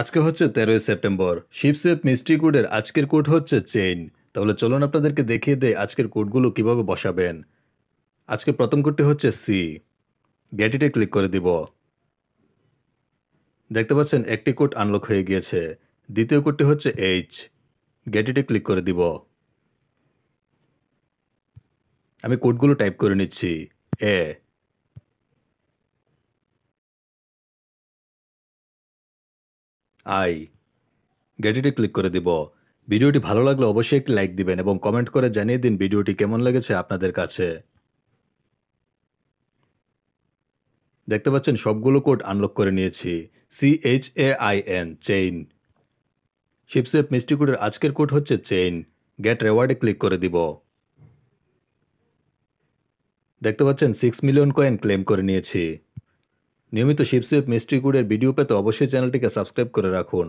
আজকে হচ্ছে তেরোই সেপ্টেম্বর শিপসেপ মিস্ট্রি কোডের আজকের কোড হচ্ছে চেইন তাহলে চলুন আপনাদেরকে দেখিয়ে দেয় আজকের কোডগুলো কিভাবে বসাবেন আজকে প্রথম কোডটি হচ্ছে সি গ্যাটিটে ক্লিক করে দিব দেখতে পাচ্ছেন একটি কোড আনলক হয়ে গিয়েছে দ্বিতীয় কোডটি হচ্ছে এইচ গ্যাটিটে ক্লিক করে দিব আমি কোডগুলো টাইপ করে নিচ্ছি এ আই গেটিটি ক্লিক করে দিব ভিডিওটি ভালো লাগলে অবশ্যই একটি লাইক দিবেন এবং কমেন্ট করে জানিয়ে দিন ভিডিওটি কেমন লেগেছে আপনাদের কাছে দেখতে পাচ্ছেন সবগুলো কোড আনলক করে নিয়েছি C H A I N chain শিপসেপ মিষ্টি কোডের আজকের কোড হচ্ছে চেইন গেট রেওয়ার্ডে ক্লিক করে দিব দেখতে পাচ্ছেন সিক্স মিলিয়ন কয়েন ক্লেম করে নিয়েছি নিয়মিত শিপসুইপ মিষ্টি গুড়ের ভিডিও পেতে অবশ্যই চ্যানেলটিকে সাবস্ক্রাইব করে রাখুন